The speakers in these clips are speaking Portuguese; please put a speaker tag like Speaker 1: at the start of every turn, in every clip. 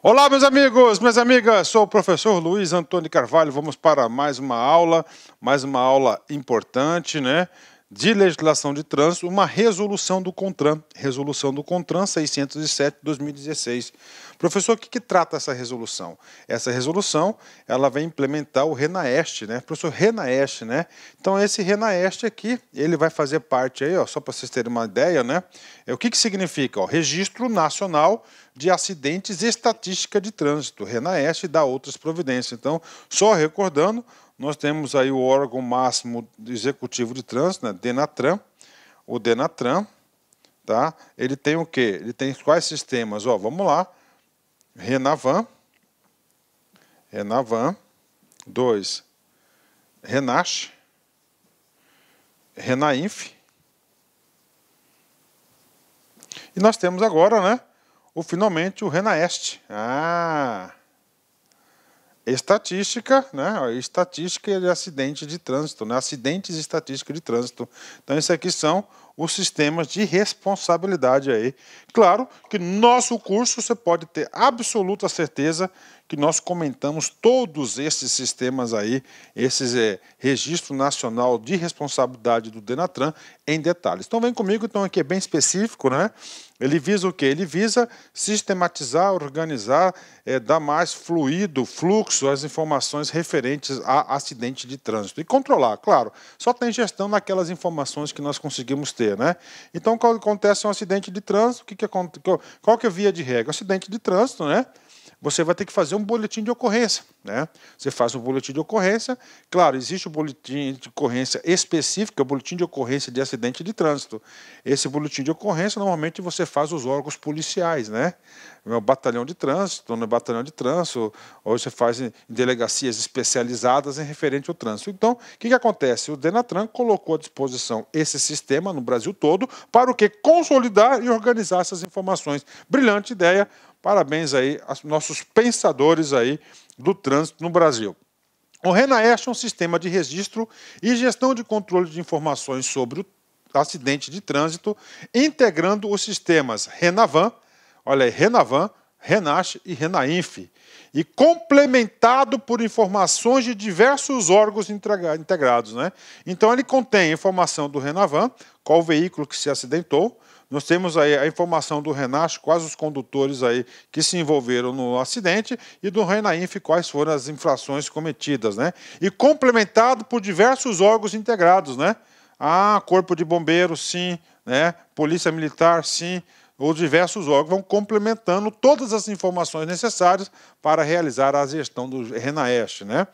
Speaker 1: Olá, meus amigos, minhas amigas, sou o professor Luiz Antônio Carvalho. Vamos para mais uma aula, mais uma aula importante, né? de legislação de trânsito, uma resolução do CONTRAN, resolução do CONTRAN 607 2016. Professor, o que, que, trata essa resolução? Essa resolução, ela vai implementar o RENAEST, né? Professor, RENAEST, né? Então, esse RENAEST aqui, ele vai fazer parte aí, ó, só para vocês terem uma ideia, né? É, o que, que significa? Ó, Registro Nacional de Acidentes e Estatística de Trânsito, RENAEST e dá outras providências. Então, só recordando, nós temos aí o órgão máximo executivo de trânsito, né, Denatran. O Denatran, tá? Ele tem o quê? Ele tem quais sistemas? Ó, vamos lá. Renavan. Renavan. 2. Renache. Renainf. E nós temos agora, né? O finalmente o Renaeste. Ah! estatística, né? Estatística de acidente de trânsito, né? Acidentes estatísticos de trânsito. Então, isso aqui são os sistemas de responsabilidade aí. Claro que nosso curso você pode ter absoluta certeza que nós comentamos todos esses sistemas aí, esses é, Registro Nacional de Responsabilidade do Denatran em detalhes. Então vem comigo, então aqui é bem específico, né? Ele visa o quê? Ele visa sistematizar, organizar, é, dar mais fluido, fluxo às informações referentes a acidente de trânsito e controlar, claro. Só tem gestão naquelas informações que nós conseguimos ter fazer, né? Então, quando acontece um acidente de trânsito, que que é, qual que é a via de regra? acidente de trânsito, né? você vai ter que fazer um boletim de ocorrência. Né? Você faz um boletim de ocorrência, claro, existe o um boletim de ocorrência específico, é o boletim de ocorrência de acidente de trânsito. Esse boletim de ocorrência normalmente você faz os órgãos policiais, né? É o batalhão de trânsito, no é batalhão de trânsito, ou você faz em delegacias especializadas em referente ao trânsito. Então, o que, que acontece? O Denatran colocou à disposição esse sistema no Brasil todo para o que? Consolidar e organizar essas informações. Brilhante ideia, Parabéns aí aos nossos pensadores aí do trânsito no Brasil. O RENAEST é um sistema de registro e gestão de controle de informações sobre o acidente de trânsito, integrando os sistemas Renavan, olha aí, Renavan, Renache e Renainf, e complementado por informações de diversos órgãos integrados. Né? Então, ele contém informação do Renavan, qual veículo que se acidentou, nós temos aí a informação do Renato, quais os condutores aí que se envolveram no acidente e do Renainf quais foram as infrações cometidas, né? E complementado por diversos órgãos integrados, né? Ah, Corpo de Bombeiros, sim, né? Polícia Militar, sim, ou diversos órgãos vão complementando todas as informações necessárias para realizar a gestão do Renaeste, né?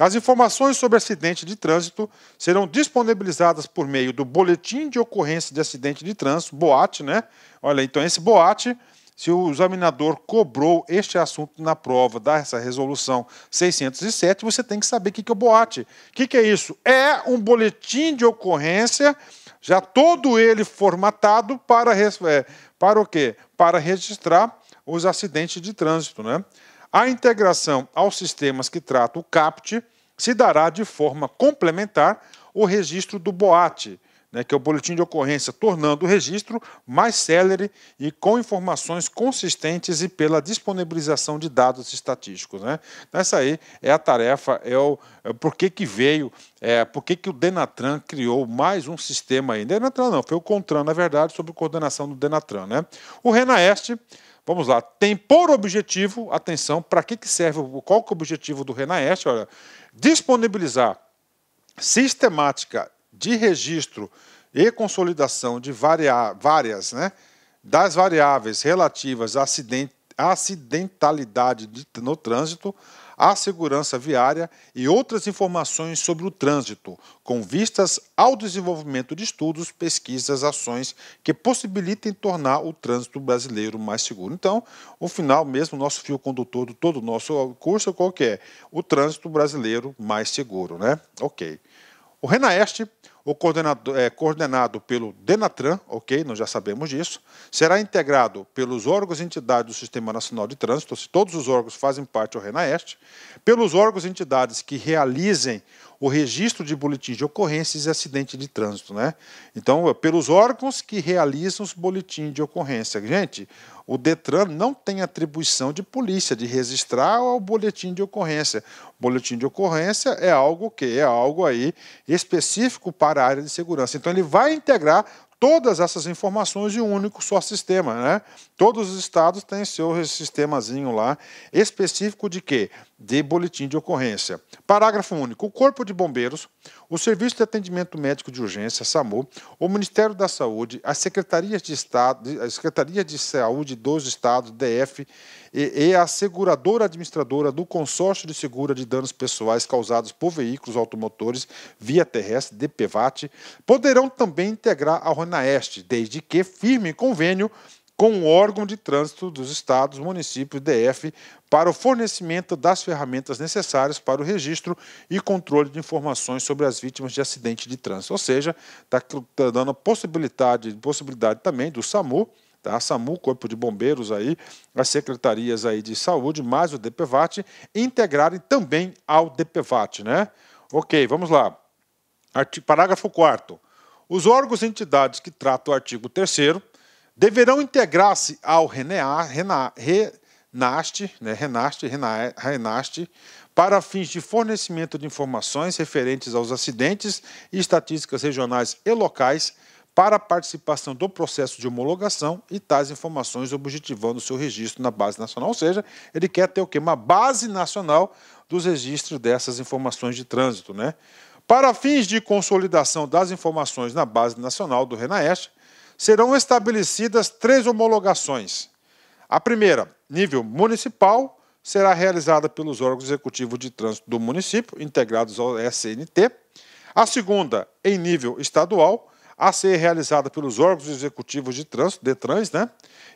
Speaker 1: As informações sobre acidente de trânsito serão disponibilizadas por meio do boletim de ocorrência de acidente de trânsito, BOAT, né? Olha, então esse BOAT, se o examinador cobrou este assunto na prova dessa resolução 607, você tem que saber o que é o BOAT. O que é isso? É um boletim de ocorrência, já todo ele formatado para, é, para o quê? Para registrar os acidentes de trânsito, né? A integração aos sistemas que trata o CAPT se dará de forma complementar o registro do BOAT, né, que é o boletim de ocorrência, tornando o registro mais célere e com informações consistentes e pela disponibilização de dados estatísticos. Né? essa aí é a tarefa, é o é por que, que veio, é, por que, que o Denatran criou mais um sistema aí. Denatran não, foi o CONTRAN, na verdade, sobre coordenação do Denatran. Né? O RENAEST Vamos lá, tem por objetivo, atenção, para que, que serve, qual que é o objetivo do RENAEST? Olha, disponibilizar sistemática de registro e consolidação de várias, né, das variáveis relativas à acidentalidade no trânsito, à segurança viária e outras informações sobre o trânsito, com vistas ao desenvolvimento de estudos, pesquisas, ações que possibilitem tornar o trânsito brasileiro mais seguro. Então, o final mesmo, nosso fio condutor de todo o nosso curso, qual que é? O trânsito brasileiro mais seguro, né? Ok. O Renaeste o coordenado, é, coordenado pelo Denatran, ok, nós já sabemos disso, será integrado pelos órgãos e entidades do Sistema Nacional de Trânsito, se todos os órgãos fazem parte do RENAEST, pelos órgãos e entidades que realizem o registro de boletins de ocorrências e acidente de trânsito, né? Então, é pelos órgãos que realizam os boletins de ocorrência. Gente, o Detran não tem atribuição de polícia de registrar o boletim de ocorrência. O boletim de ocorrência é algo que é algo aí específico para a área de segurança. Então ele vai integrar todas essas informações de um único só sistema. Né? Todos os estados têm seu sistemazinho lá, específico de quê? De boletim de ocorrência. Parágrafo único. O Corpo de Bombeiros o Serviço de Atendimento Médico de Urgência, SAMU, o Ministério da Saúde, as Secretarias de Estado, a Secretaria de Saúde dos Estados, DF, e, e a seguradora administradora do Consórcio de Segura de Danos Pessoais Causados por Veículos Automotores Via Terrestre, DPVAT, poderão também integrar a RONAEST, desde que firme convênio com o órgão de trânsito dos estados, municípios, DF, para o fornecimento das ferramentas necessárias para o registro e controle de informações sobre as vítimas de acidente de trânsito. Ou seja, está tá dando possibilidade, possibilidade também do SAMU, tá? a SAMU, Corpo de Bombeiros aí, as secretarias aí de saúde, mais o DPVAT, integrarem também ao DPVAT, né? Ok, vamos lá. parágrafo 4 Os órgãos e entidades que tratam o artigo 3 deverão integrar-se ao RENAST, né, RENAST, RENAST, para fins de fornecimento de informações referentes aos acidentes e estatísticas regionais e locais para a participação do processo de homologação e tais informações objetivando seu registro na base nacional. Ou seja, ele quer ter o quê? Uma base nacional dos registros dessas informações de trânsito, né? Para fins de consolidação das informações na base nacional do Renast serão estabelecidas três homologações. A primeira, nível municipal, será realizada pelos órgãos executivos de trânsito do município, integrados ao SNT. A segunda, em nível estadual, a ser realizada pelos órgãos executivos de trânsito, DETRANS, né?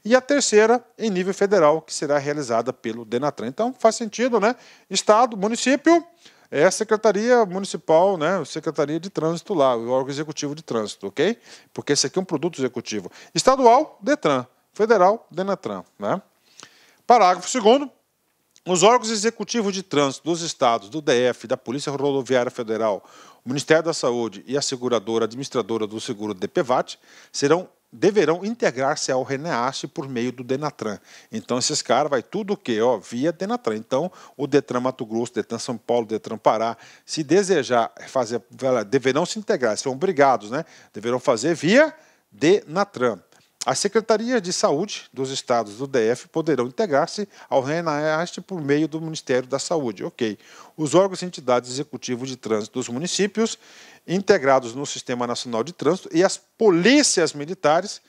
Speaker 1: E a terceira, em nível federal, que será realizada pelo DENATRAN. Então, faz sentido, né? Estado, município, é a Secretaria Municipal, né, Secretaria de Trânsito lá, o órgão executivo de trânsito, ok? Porque esse aqui é um produto executivo. Estadual, DETRAN. Federal, DENATRAN. Né? Parágrafo 2 os órgãos executivos de trânsito dos estados, do DF, da Polícia Rodoviária Federal, o Ministério da Saúde e a seguradora administradora do seguro DPVAT serão deverão integrar-se ao RENEAST por meio do Denatran. Então esses caras vai tudo o quê? Ó, via Denatran. Então o Detran Mato Grosso, Detran São Paulo, Detran Pará, se desejar fazer, deverão se integrar, São obrigados, né? Deverão fazer via Denatran. As secretarias de saúde dos estados do DF poderão integrar-se ao RENAEST por meio do Ministério da Saúde. Ok. Os órgãos e entidades executivos de trânsito dos municípios, integrados no Sistema Nacional de Trânsito, e as polícias militares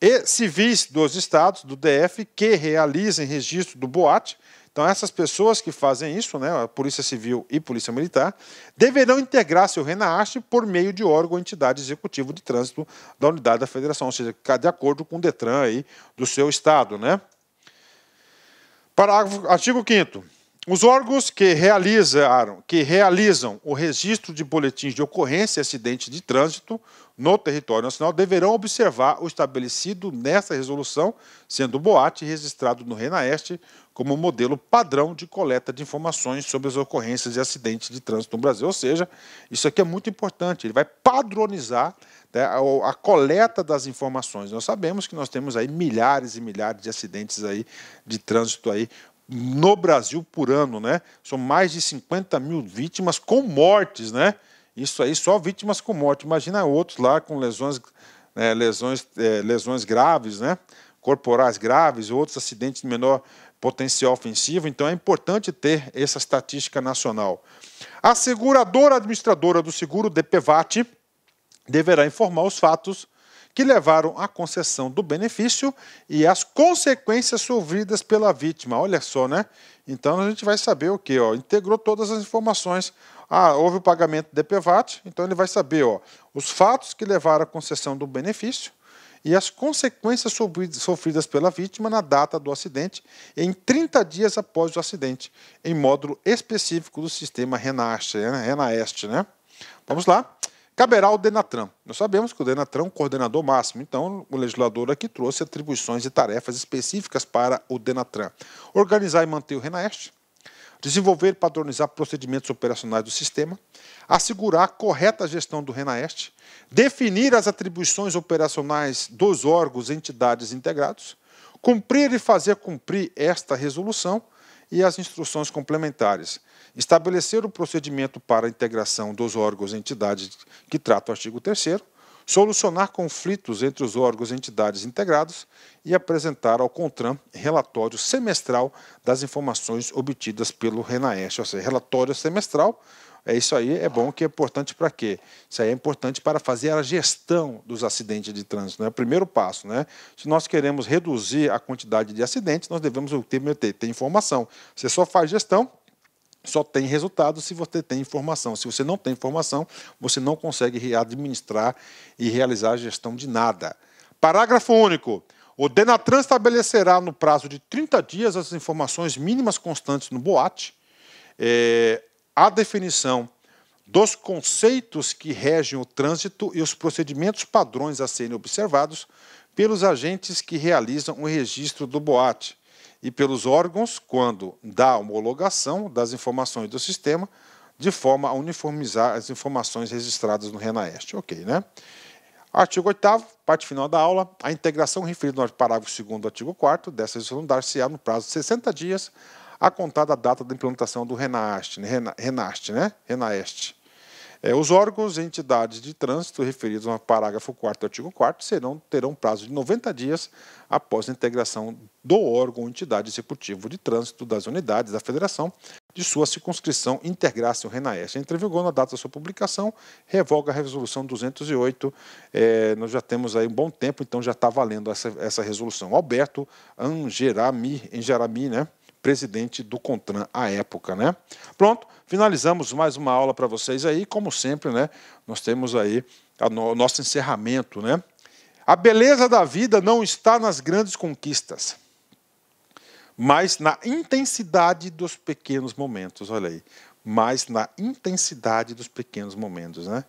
Speaker 1: e civis dos estados do DF que realizem registro do boate. Então, essas pessoas que fazem isso, né, a Polícia Civil e Polícia Militar, deverão integrar seu RENAASTE por meio de órgão ou entidade executivo de trânsito da unidade da federação, ou seja, de acordo com o DETRAN aí do seu estado. Né? Parágrafo, artigo 5 os órgãos que realizaram, que realizam o registro de boletins de ocorrência e acidente de trânsito no território nacional deverão observar o estabelecido nessa resolução, sendo o BOAT registrado no RENAEST como modelo padrão de coleta de informações sobre as ocorrências e acidentes de trânsito no Brasil. Ou seja, isso aqui é muito importante, ele vai padronizar né, a, a, coleta das informações. Nós sabemos que nós temos aí milhares e milhares de acidentes aí de trânsito aí no Brasil por ano, né? São mais de 50 mil vítimas com mortes, né? Isso aí só vítimas com morte. Imagina outros lá com lesões, né, lesões, é, lesões graves, né? Corporais graves, outros acidentes de menor potencial ofensivo. Então é importante ter essa estatística nacional. A seguradora administradora do seguro DPVAT deverá informar os fatos que levaram à concessão do benefício e às consequências sofridas pela vítima. Olha só, né? Então a gente vai saber o que, ó, integrou todas as informações. Ah, houve o pagamento de DPVAT, então ele vai saber, ó, os fatos que levaram à concessão do benefício e as consequências sofridas pela vítima na data do acidente, em 30 dias após o acidente, em módulo específico do sistema RENAST, né? RENAEST, né? Vamos lá. Caberá ao Denatran. Nós sabemos que o Denatran é um coordenador máximo, então o legislador aqui trouxe atribuições e tarefas específicas para o Denatran. Organizar e manter o RENAEST, desenvolver e padronizar procedimentos operacionais do sistema, assegurar a correta gestão do RENAEST, definir as atribuições operacionais dos órgãos e entidades integrados, cumprir e fazer cumprir esta resolução, e as instruções complementares. Estabelecer o procedimento para a integração dos órgãos e entidades que trata o artigo 3 solucionar conflitos entre os órgãos e entidades integrados e apresentar ao CONTRAN relatório semestral das informações obtidas pelo RENAESH, ou seja, relatório semestral é isso aí, é bom que é importante para quê? Isso aí é importante para fazer a gestão dos acidentes de trânsito, né? É o primeiro passo, né? Se nós queremos reduzir a quantidade de acidentes, nós devemos ter, ter, ter informação. Você só faz gestão só tem resultado se você tem informação. Se você não tem informação, você não consegue administrar e realizar a gestão de nada. Parágrafo único. O Denatran estabelecerá no prazo de 30 dias as informações mínimas constantes no boate, é, a definição dos conceitos que regem o trânsito e os procedimentos padrões a serem observados pelos agentes que realizam o registro do boate e pelos órgãos quando da homologação das informações do sistema de forma a uniformizar as informações registradas no RENAEST. Ok, né? Artigo 8 parte final da aula. A integração referida no parágrafo 2 do artigo 4 dessa resolução dar-se-á no prazo de 60 dias a contar da data da implantação do RENAST, né? RENAST, né? RENAST. É, os órgãos e entidades de trânsito referidos no parágrafo 4 do artigo 4 serão, terão prazo de 90 dias após a integração do órgão ou entidade executivo de trânsito das unidades da federação de sua circunscrição integrasse o RENAES. Entre vigor na data da sua publicação, revoga a resolução 208. É, nós já temos aí um bom tempo, então já está valendo essa, essa resolução. Alberto Angerami, Angerami né? presidente do CONTRAN à época, né? Pronto, finalizamos mais uma aula para vocês aí, como sempre, né? Nós temos aí o nosso encerramento, né? A beleza da vida não está nas grandes conquistas, mas na intensidade dos pequenos momentos, olha aí mas na intensidade dos pequenos momentos. Né?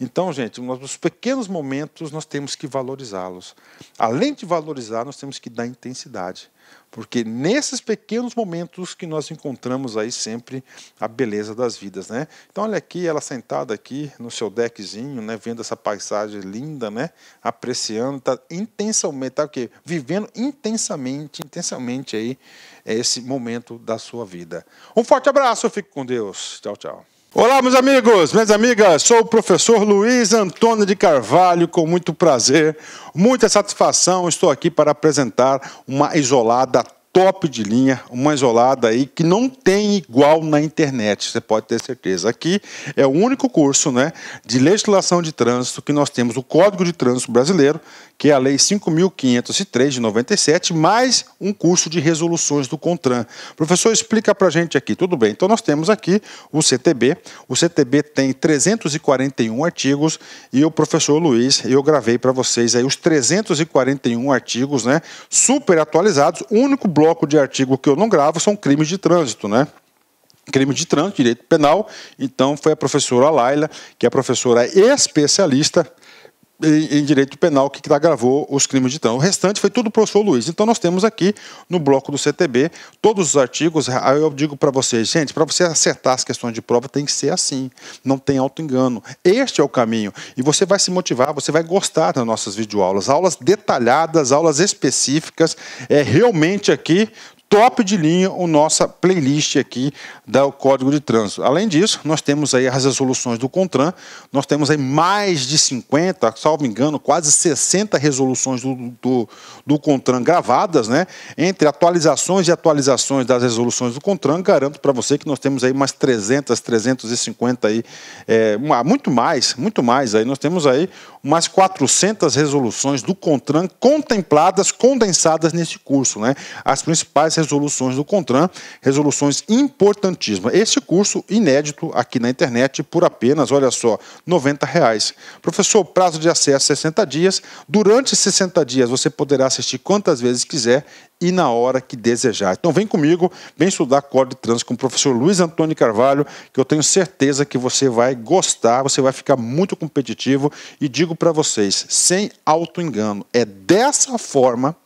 Speaker 1: Então, gente, nos pequenos momentos nós temos que valorizá-los. Além de valorizar, nós temos que dar intensidade. Porque nesses pequenos momentos que nós encontramos aí sempre a beleza das vidas, né? Então olha aqui, ela sentada aqui no seu deckzinho, né? Vendo essa paisagem linda, né? Apreciando, tá intensamente, tá o quê? Vivendo intensamente, intensamente aí é esse momento da sua vida. Um forte abraço, fique com Deus. Tchau, tchau. Olá, meus amigos, minhas amigas, sou o professor Luiz Antônio de Carvalho, com muito prazer, muita satisfação, estou aqui para apresentar uma isolada top de linha, uma isolada aí que não tem igual na internet, você pode ter certeza. Aqui é o único curso né, de legislação de trânsito que nós temos o Código de Trânsito Brasileiro, que é a Lei 5.503 de 97, mais um curso de resoluções do CONTRAN. Professor, explica para a gente aqui. Tudo bem, então nós temos aqui o CTB. O CTB tem 341 artigos e o professor Luiz, eu gravei para vocês aí os 341 artigos, né? Super atualizados. O único bloco de artigo que eu não gravo são crimes de trânsito, né? crime de trânsito, direito penal. Então, foi a professora Laila, que é professora especialista em, em direito penal que agravou os crimes de trânsito. O restante foi tudo o professor Luiz. Então nós temos aqui no bloco do CTB todos os artigos. Aí eu digo para vocês, gente, para você acertar as questões de prova tem que ser assim. Não tem auto-engano. Este é o caminho. E você vai se motivar, você vai gostar das nossas videoaulas. Aulas detalhadas, aulas específicas. É realmente aqui top de linha a nossa playlist aqui do Código de Trânsito. Além disso, nós temos aí as resoluções do CONTRAN, nós temos aí mais de 50, salvo engano, quase 60 resoluções do, do, do CONTRAN gravadas, né? Entre atualizações e atualizações das resoluções do CONTRAN, garanto para você que nós temos aí umas 300, 350 aí, é, muito mais, muito mais aí, nós temos aí mais 400 resoluções do CONTRAN contempladas, condensadas nesse curso. Né? As principais resoluções do CONTRAN, resoluções importantíssimas. Esse curso inédito aqui na internet por apenas, olha só, R$ reais. Professor, prazo de acesso 60 é dias. Durante 60 dias você poderá assistir quantas vezes quiser e na hora que desejar. Então vem comigo, vem estudar Código de Trânsito com o professor Luiz Antônio Carvalho, que eu tenho certeza que você vai gostar, você vai ficar muito competitivo e digo para vocês, sem auto-engano, é dessa forma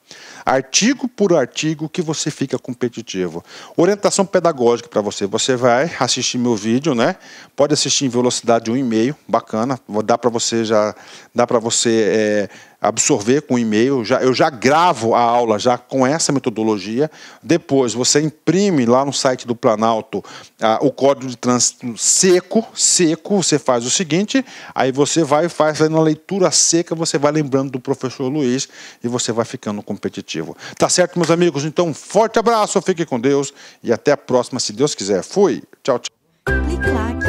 Speaker 1: artigo por artigo que você fica competitivo. Orientação pedagógica para você. Você vai assistir meu vídeo, né? Pode assistir em velocidade 1,5, bacana. Dá para você já, dá para você é, absorver com e-mail. Já, eu já gravo a aula já com essa metodologia. Depois você imprime lá no site do Planalto ah, o código de trânsito seco, seco. Você faz o seguinte, aí você vai e faz na leitura seca, você vai lembrando do professor Luiz e você vai ficando competitivo. Tá certo, meus amigos? Então, um forte abraço, fique com Deus e até a próxima, se Deus quiser. Fui, tchau, tchau.